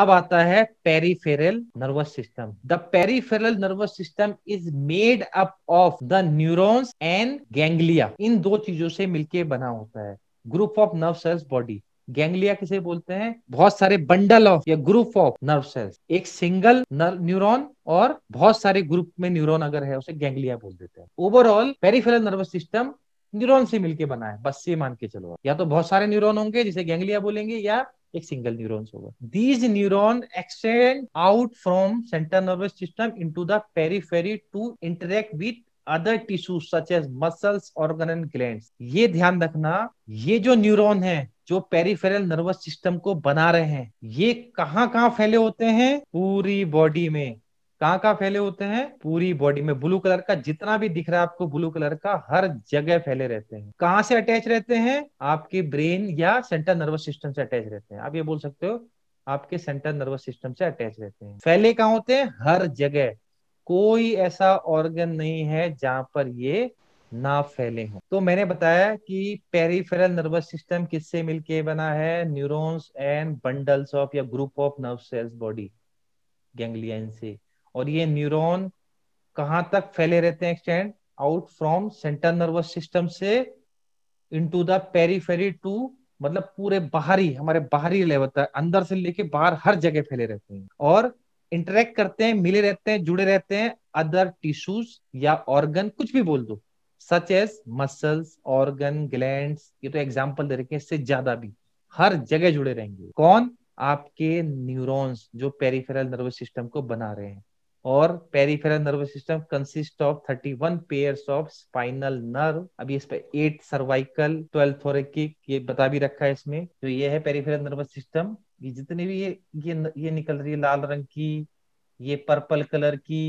अब आता है peripheral nervous system the peripheral nervous system is made up of the neurons and ganglia इन दो चीजों से मिलके बना होता है group of nerve cells body ganglia किसे बोलते हैं बहुत सारे बंडल ऑफ या ग्रुप ऑफ नर्व सेल्स एक सिंगल न्यूरॉन और बहुत सारे ग्रुप में न्यूरॉन अगर है उसे गैंग्लिया बोल देते हैं overall peripheral nervous system neuron से मिलके बना है बस ये मान के चलो या तो बहुत सारे न्यूरॉन होंगे जिसे गैंग्लिया बोलेंगे या एक सिंगल न्यूरॉन्स होगा these neuron extend out from central nervous system into the periphery to interact with other tissue such as muscles organ and gland ये ध्यान रखना ये जो न्यूरॉन है जो पेरिफेरल नर्वस सिस्टम को बना रहे हैं ये कहाँ कहाँ फैले होते हैं पूरी बॉडी में कहाँ कहाँ फैले होते हैं पूरी बॉडी में ब्लू कलर का जितना भी दिख रहा है आपको ब्लू कलर का हर जगह फैले रहते हैं कहाँ से अटैच रहते हैं आपके ब्रेन या सेंट्रल नर्वस सिस्टम से अटैच रहते हैं आप ये बोल सकते हो आपके सेंट्रल नर्वस सिस्टम से अटैच रहते हैं फैले कहाँ होते हैं हर जगह कोई ऐसा ऑर्गन नहीं है जहां पर ये ना फैले हों तो मैंने बताया कि पेरीफेरल नर्वस सिस्टम किससे मिलके बना है न्यूरॉन्स एंड बंडल्स ऑफ या group of nerve cells body ganglion से और ये न्यूरॉन कहाँ तक फैले रहते हैं extend out from central nervous system से इनटू द पेरीफेरी टू मतलब पूरे बाहरी हमारे बाहरी लेवल तक अंदर से लेके बाहर हर जगह फैले रहते हैं और इंटरेक्ट करते हैं मिले रहते हैं जुड़े रहते हैं अदर टिश्यूज या ऑर्गन कुछ भी बोल दो such as muscles organ gland ये तो एग्जाम्पल दे रखे हैं इससे ज्यादा भी हर जगह जुड़े रहेंगे कौन आपके न्यूरॉन्स जो पेरिफेरल नर्वस सिस्टम को बना रहे हैं और peripheral nervous system consist of one pair of spinal nerve अभी इस पे एट सर्वाइकल ट्वेल्व थोरेकिक ये बता भी रखा है इसमें तो ये है पेरीफेरल नर्वस सिस्टम ये जितने भी ये ये ये निकल रही है लाल रंग की ये पर्पल कलर की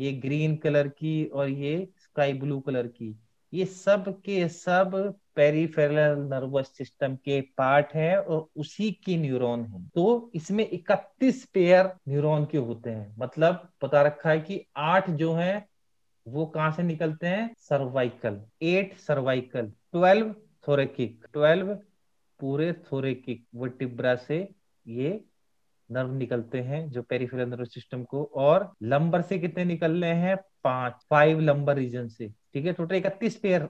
ये ग्रीन कलर की और ये स्काई ब्लू कलर की ये सब के सब पेरिफेरल नर्वस सिस्टम के पार्ट है और उसी की न्यूरॉन है तो इसमें 31 पेयर न्यूरॉन के होते हैं मतलब पता रखा है कि आठ जो है वो कहा से निकलते हैं cervical eight cervical twelve thoracic twelve पूरे थोरेकिक वर्टिब्रा से ये नर्व निकलते हैं जो पेरिफेरल नर्वस सिस्टम को और लंबर से कितने निकल रहे हैं पांच फाइव लंबर रीजन से ठीक है टोटल इकतीस पेयर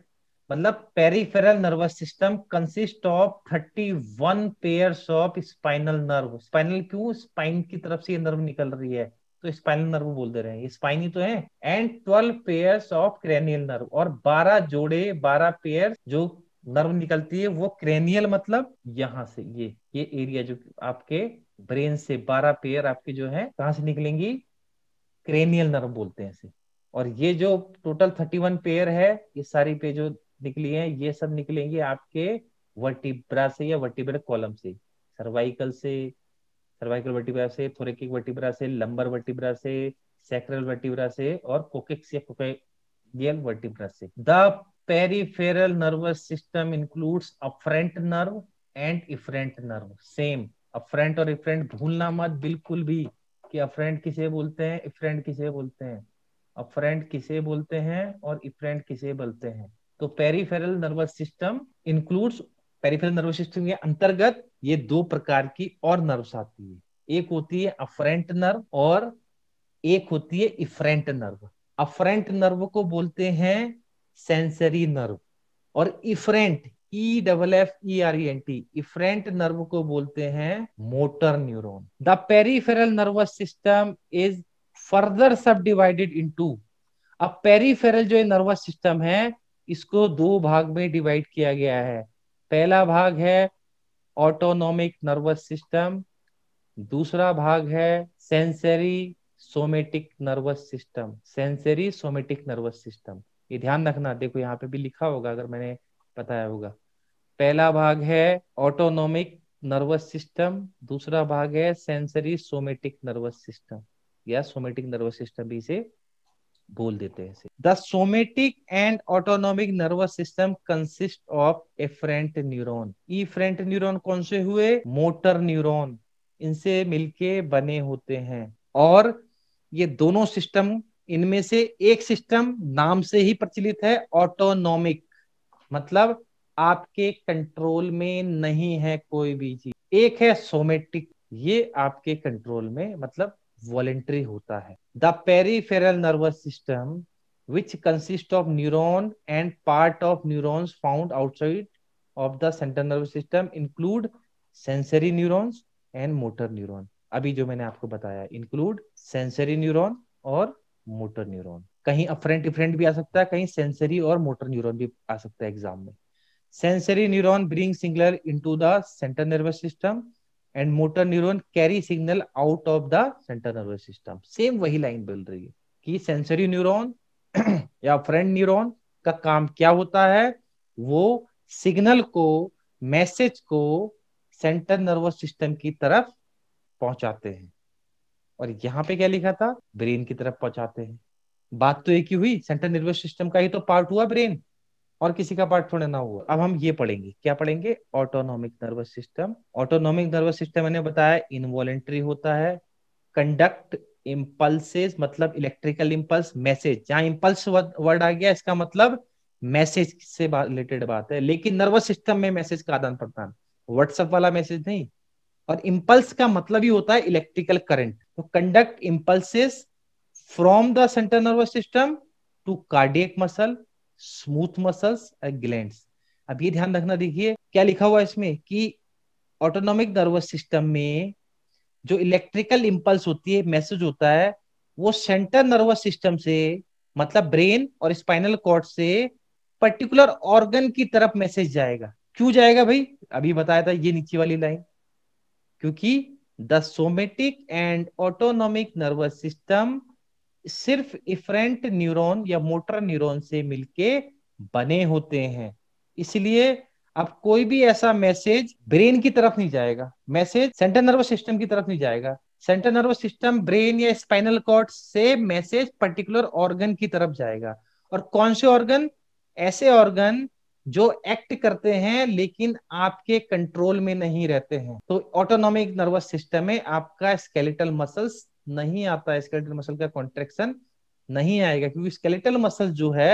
मतलब peripheral nervous system consist of thirty one pair of spinal nerve spinal क्यों स्पाइन की तरफ से ये नर्व निकल रही है तो स्पाइनल नर्व बोल दे रहे हैं स्पाइन ही तो है and twelve pair of cranial nerve और बारह जोड़े बारह पेयर जो नर्व निकलती है वो क्रेनियल मतलब यहाँ से ये ये एरिया जो आपके ब्रेन से बारह पेयर आपके जो है कहाँ से निकलेंगी क्रेनियल नर्व बोलते हैं इसे और ये जो टोटल थर्टी वन पेयर है ये सारी पे जो निकली है ये सब निकलेंगे आपके वर्टिब्रा से या वर्टिब्रा कॉलम से सर्वाइकल से सर्वाइकल वर्टिब्रा से थोरेकिक वर्टिब्रा से लंबर वर्टिब्रा से सैक्रल वर्टिब्रा से और कोकिक्स या कोकेडियल वर्टिब्रा से the peripheral nervous system includes afferent nerve and efferent nerve same afferent और इफ्रेंट भूलना मत बिल्कुल भी कि अफ्रेंट किसे बोलते हैं इफ्रेंट किसे बोलते हैं अफ्रेंट किसे बोलते हैं और इफ्रेंट किसे बोलते हैं तो peripheral nervous system includes peripheral nervous system के अंतर्गत ये दो प्रकार की और नर्व्स आती है एक होती है अफ्रेंट नर्व और एक होती है इफ्रेंट नर्व अफ्रेंट नर्व को बोलते हैं सेंसरी नर्व और efferent E double F E R N T efferent nerve को बोलते हैं motor neuron the peripheral nervous system is further subdivided into अब पेरीफेरल जो नर्वस सिस्टम है इसको दो भाग में डिवाइड किया गया है पहला भाग है ऑटोनोमिक नर्वस सिस्टम दूसरा भाग है sensory somatic nervous system sensory somatic nervous system ये ध्यान रखना देखो यहाँ पे भी लिखा होगा अगर मैंने बताया होगा पहला भाग है ऑटोनोमिक नर्वस सिस्टम दूसरा भाग है सेंसरी सोमेटिक नर्वस सिस्टम या सोमेटिक नर्वस सिस्टम भी इसे बोल देते हैं the somatic and autonomic nervous system consist of afferent neuron efferent neuron कौन से हुए मोटर न्यूरॉन इनसे मिलके बने होते हैं और ये दोनों सिस्टम इनमें से एक सिस्टम नाम से ही प्रचलित है ऑटोनॉमिक मतलब आपके कंट्रोल में नहीं है कोई भी चीज एक है सोमेटिक ये आपके कंट्रोल में मतलब वॉलेंट्री होता है the peripheral nervous system which consist of neuron and part of neurons found outside of the central nervous system include sensory neurons and motor neuron अभी जो मैंने आपको बताया इंक्लूड सेंसरी न्यूरॉन और मोटर न्यूरॉन कहीं afferent different भी आ सकता है कहीं सेंसरी और मोटर न्यूरॉन भी आ सकता है एग्जाम में सेंसरी न्यूरॉन ब्रिंग सिंगलर into the central nervous system and motor neuron carry signal out of the central nervous system same वही लाइन बोल रही है कि सेंसरी न्यूरॉन या फ्रेंड न्यूरॉन का काम क्या होता है वो सिग्नल को मैसेज को सेंट्रल नर्वस सिस्टम की तरफ पहुंचाते हैं और यहाँ पे क्या लिखा था ब्रेन की तरफ पहुंचाते हैं बात तो एक ही हुई सेंट्रल नर्वस सिस्टम का ही तो पार्ट हुआ ब्रेन और किसी का पार्ट थोड़ा ना हुआ अब हम ये पढ़ेंगे क्या पढ़ेंगे autonomic nervous system autonomic nervous system मैंने बताया इनवॉलेंट्री होता है कंडक्ट इम्पल्सेस मतलब इलेक्ट्रिकल इम्पल्स मैसेज जहां इम्पल्स वर्ड आ गया इसका मतलब मैसेज से रिलेटेड बात है लेकिन नर्वस सिस्टम में मैसेज का आदान प्रदान व्हाट्सएप वाला मैसेज नहीं और इम्पल्स का मतलब ही होता है इलेक्ट्रिकल करंट तो conduct impulses from the central nervous system to cardiac muscle smooth muscles and gland अब ये ध्यान रखना देखिए क्या लिखा हुआ इसमें कि ऑटोनॉमिक नर्वस सिस्टम में जो इलेक्ट्रिकल इम्पल्स होती है मैसेज होता है वो सेंटर नर्वस सिस्टम से मतलब ब्रेन और स्पाइनल कॉर्ड से पर्टिकुलर ऑर्गन की तरफ मैसेज जाएगा क्यों जाएगा भाई अभी बताया था ये नीचे वाली लाइन क्योंकि the somatic and autonomic nervous system सिर्फ इफरेंट न्यूरॉन या मोटर न्यूरॉन से मिलके बने होते हैं इसलिए अब कोई भी ऐसा मैसेज ब्रेन की तरफ नहीं जाएगा मैसेज सेंट्रल नर्वस सिस्टम की तरफ नहीं जाएगा सेंट्रल नर्वस सिस्टम ब्रेन या स्पाइनल कॉर्ड से मैसेज पर्टिकुलर ऑर्गन की तरफ जाएगा और कौन से ऑर्गन ऐसे ऑर्गन जो एक्ट करते हैं लेकिन आपके कंट्रोल में नहीं रहते हैं तो ऑटोनॉमिक नर्वस सिस्टम में आपका स्केलेटल मसल्स नहीं आता है स्केलेटल मसल का कॉन्ट्रेक्शन नहीं आएगा क्योंकि स्केलेटल मसल जो है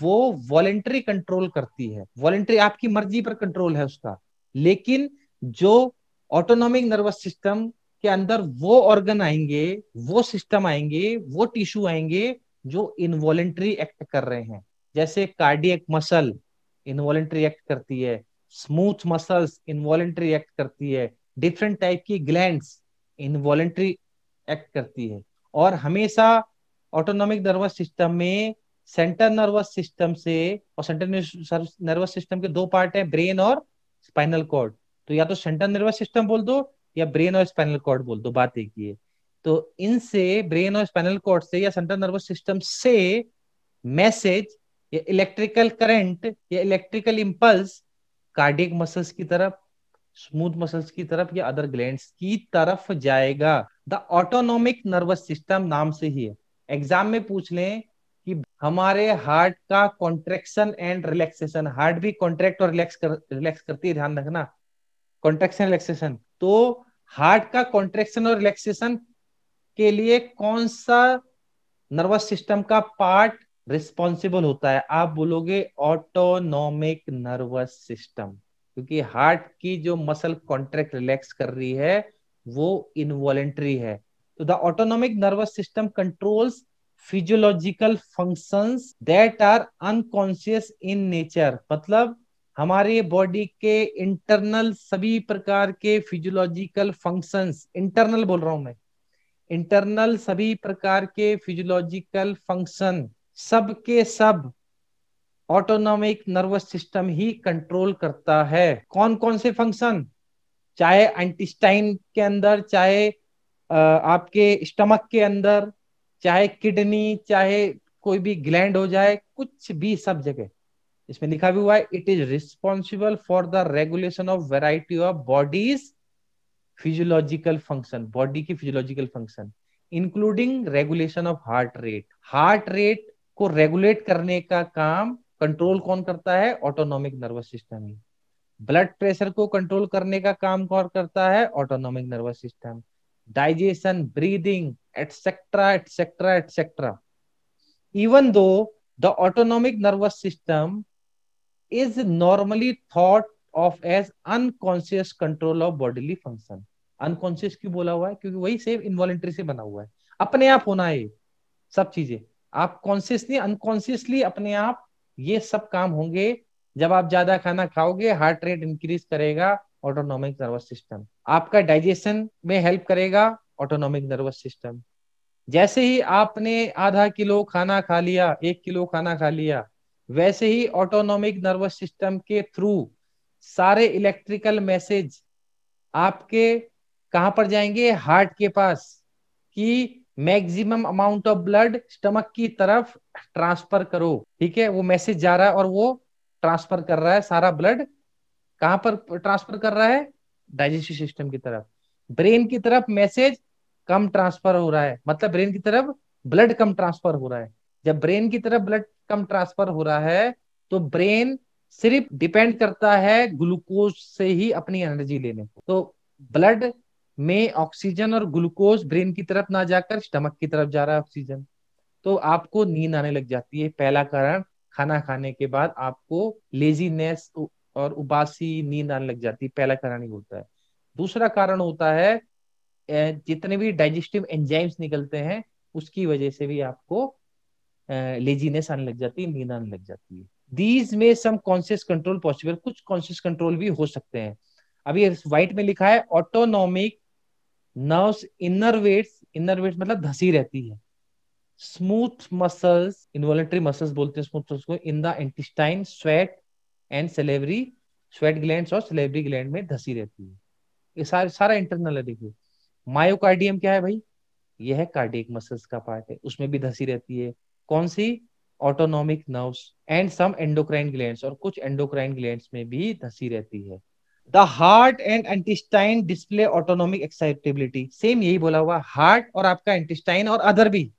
वो वॉलेंट्री कंट्रोल करती है वॉलेंट्री आपकी मर्जी पर कंट्रोल है उसका लेकिन जो ऑटोनॉमिक नर्वस सिस्टम के अंदर वो ऑर्गन आएंगे वो सिस्टम आएंगे वो टिश्यू आएंगे जो इनवॉलेंट्री एक्ट कर रहे हैं जैसे कार्डियक मसल इनवॉलेंट्री एक्ट करती है स्मूथ मसल्स इनवॉलेंट्री एक्ट करती है डिफरेंट टाइप की ग्लैंड्स इनवॉलेंट्री एक्ट करती है और हमेशा ऑटोनॉमिक नर्वस सिस्टम में सेंट्रल नर्वस सिस्टम से और सेंट्रल नर्वस सिस्टम के दो पार्ट है ब्रेन और स्पाइनल कॉर्ड तो या तो सेंट्रल नर्वस सिस्टम बोल दो या ब्रेन और स्पाइनल कॉर्ड बोल दो बात एक ही है तो इनसे ब्रेन और स्पाइनल कॉर्ड से या सेंट्रल नर्वस सिस्टम से मैसेज या इलेक्ट्रिकल करंट या इलेक्ट्रिकल इंपल्स कार्डियक मसल्स की तरफ स्मूथ मसल्स की तरफ या अदर ग्लैंड्स की तरफ जाएगा द ऑटोनोमिक नर्वस सिस्टम नाम से ही है एग्जाम में पूछ लें कि हमारे हार्ट का कॉन्ट्रेक्शन एंड रिलैक्सेशन हार्ट भी कॉन्ट्रैक्ट और रिलैक्स कर रिलैक्स करती है ध्यान रखना कॉन्ट्रेक्शन रिलैक्सेशन तो हार्ट का कॉन्ट्रेक्शन और रिलैक्सेशन के लिए कौन सा नर्वस सिस्टम का पार्ट रिस्पॉन्सिबल होता है आप बोलोगे ऑटोनोमिक नर्वस सिस्टम क्योंकि हार्ट की जो मसल कॉन्ट्रैक्ट रिलैक्स कर रही है वो इनवॉलेंट्री है तो the autonomic nervous system controls physiological functions that are unconscious in nature मतलब हमारे बॉडी के इंटरनल सभी प्रकार के फिजियोलॉजिकल फंक्शंस इंटरनल बोल रहा हूं मैं इंटरनल सभी प्रकार के फिजियोलॉजिकल फंक्शन सब के सब ऑटोनॉमिक नर्वस सिस्टम ही कंट्रोल करता है कौन कौन से फंक्शन चाहे एंटीस्टाइन के अंदर चाहे आपके स्टमक के अंदर चाहे किडनी चाहे कोई भी ग्लैंड हो जाए कुछ भी सब जगह इसमें लिखा भी हुआ है it is responsible for the regulation of variety of body's physiological function body की physiological function including regulation of heart rate heart rate को रेगुलेट करने का काम कंट्रोल कौन करता है ऑटोनॉमिक नर्वस सिस्टम ही ब्लड प्रेशर को कंट्रोल करने का काम कौन करता है autonomic nervous system digestion breathing etcetera etcetera etcetera even though the autonomic nervous system is normally thought of as unconscious control of bodily function unconscious क्यों बोला हुआ है क्योंकि वही सेम इनवॉलेंट्री से बना हुआ है अपने आप होना है सब चीजें आप कॉन्शियसली अनकॉन्शियसली अपने आप ये सब काम होंगे जब आप ज्यादा खाना खाओगे हार्ट रेट इंक्रीज करेगा ऑटोनॉमिक नर्वस सिस्टम आपका डाइजेशन में हेल्प करेगा ऑटोनॉमिक नर्वस सिस्टम जैसे ही आपने आधा किलो खाना खा लिया एक किलो खाना खा लिया वैसे ही ऑटोनॉमिक नर्वस सिस्टम के थ्रू सारे इलेक्ट्रिकल मैसेज आपके कहां पर जाएंगे हार्ट के पास कि maximum amount of blood stomach की तरफ ट्रांसफर करो ठीक है वो मैसेज जा रहा है और वो ट्रांसफर कर रहा है सारा ब्लड कहां पर ट्रांसफर कर रहा है डाइजेस्टिव सिस्टम की तरफ ब्रेन की तरफ मैसेज कम ट्रांसफर हो रहा है मतलब ब्रेन की तरफ ब्लड कम ट्रांसफर हो रहा है जब ब्रेन की तरफ ब्लड कम ट्रांसफर हो रहा है तो ब्रेन सिर्फ डिपेंड करता है ग्लूकोज से ही अपनी एनर्जी लेने को तो ब्लड में ऑक्सीजन और ग्लूकोज ब्रेन की तरफ ना जाकर स्टमक की तरफ जा रहा है ऑक्सीजन तो आपको नींद आने लग जाती है पहला कारण खाना खाने के बाद आपको लेजीनेस और उबासी नींद आने लग जाती है पहला कारण ही होता है दूसरा कारण होता है जितने भी डाइजेस्टिव एंजाइम्स निकलते हैं उसकी वजह से भी आपको लेजीनेस आने लग जाती है नींद आने लग जाती है दीज में सम कॉन्शियस कंट्रोल पॉसिबल कुछ कॉन्शियस कंट्रोल भी हो सकते हैं अभी व्हाइट में लिखा है autonomic nerves innervates innervates मतलब धसी रहती है स्मूथ मसल्स इन्वॉलेंट्री मसल्स बोलते हैं स्मूथ मसल्स को in the intestine sweat and salivary sweat gland और सेलेवरी ग्लैंड में धसी रहती है ये सार, सारा इंटरनल है देखिए मायोकार्डियम क्या है भाई यह है कार्डियक मसल्स का पार्ट है उसमें भी धसी रहती है कौन सी autonomic nerves and some endocrine glands और कुछ एंडोक्राइन ग्लैंड्स में भी धसी रहती है the heart and intestine display autonomic excitability same यही बोला हुआ हार्ट और आपका एंटिस्टाइन और अदर भी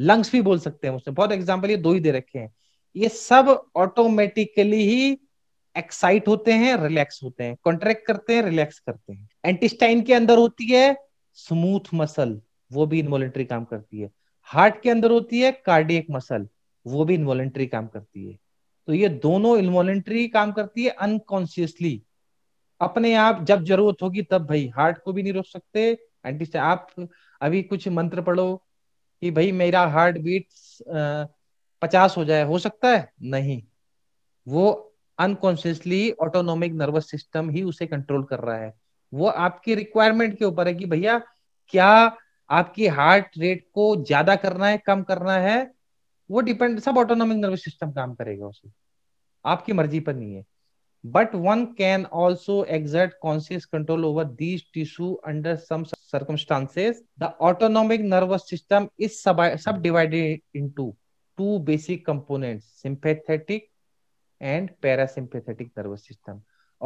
लंग्स भी बोल सकते हैं उसमें बहुत एग्जाम्पल ये दो ही दे रखे हैं ये सब ऑटोमेटिकली ही एक्साइट होते हैं रिलैक्स होते हैं कॉन्ट्रैक्ट करते हैं रिलैक्स करते हैं एंटिस्टाइन के अंदर होती है स्मूथ मसल वो भी इनवॉलेंट्री काम करती है हार्ट के अंदर होती है कार्डियक मसल वो भी इनवॉलेंट्री काम करती है तो ये दोनों इनवॉलेंट्री काम करती है अनकॉन्सियसली अपने आप जब जरूरत होगी तब भाई हार्ट को भी नहीं रोक सकते एंटी आप अभी कुछ मंत्र पढ़ो कि भाई मेरा हार्ट बीट पचास हो जाए हो सकता है नहीं वो अनकॉन्शियसली ऑटोनोमिक नर्वस सिस्टम ही उसे कंट्रोल कर रहा है वो आपकी रिक्वायरमेंट के ऊपर है कि भैया क्या आपकी हार्ट रेट को ज्यादा करना है कम करना है वो डिपेंड सब ऑटोनोमिक नर्वस सिस्टम काम करेगा उसे आपकी मर्जी पर नहीं है but one can also exert conscious control over these tissue under some circumstances the autonomic nervous system is subdivided into two basic components sympathetic and parasympathetic nervous system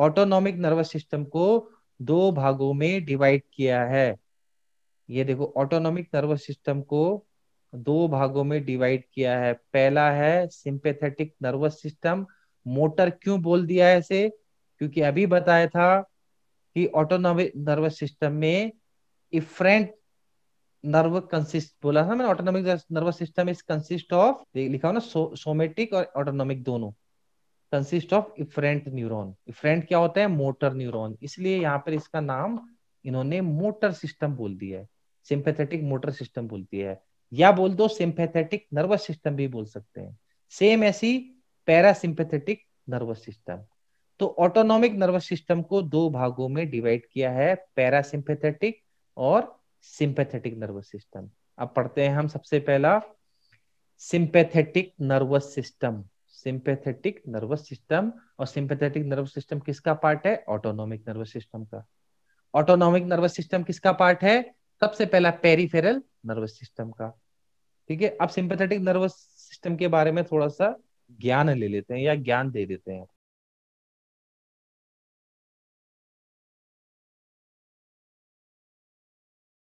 autonomic nervous system को दो भागों में divide किया है ये देखो autonomic nervous system को दो भागों में डिवाइड किया है पहला है सिंपेथेटिक नर्वस सिस्टम मोटर क्यों बोल दिया है ऐसे क्योंकि अभी बताया था कि ऑटोनोमिक नर्वस सिस्टम में इफ्रेंट नर्व कंसिस्ट बोला था मैंने autonomic nervous system is consist of लिखा हो ना सोमेटिक और ऑटोनोमिक दोनों consist of efferent neuron efferent क्या होता है मोटर न्यूरॉन इसलिए यहाँ पर इसका नाम इन्होंने मोटर सिस्टम बोल दिया है सिंपेथेटिक मोटर सिस्टम बोलती है या बोल दो सिंपेथेटिक नर्वस सिस्टम भी बोल सकते हैं सेम ऐसी पैरासिंपेथेटिक नर्वस सिस्टम तो ऑटोनॉमिक नर्वस सिस्टम को दो भागों में डिवाइड किया है पैरासिंपेथेटिक और सिंपैथेटिक नर्वस सिस्टम अब पढ़ते हैं हम सबसे पहला sympathetic nervous system sympathetic nervous system और सिंपेथेटिक नर्वस सिस्टम किसका पार्ट है ऑटोनॉमिक नर्वस सिस्टम का ऑटोनॉमिक नर्वस सिस्टम किसका पार्ट है सबसे पहला पेरीफेरल नर्वस सिस्टम का ठीक है अब सिंपेथेटिक नर्वस सिस्टम के बारे में थोड़ा सा ज्ञान ले लेते हैं या ज्ञान दे देते हैं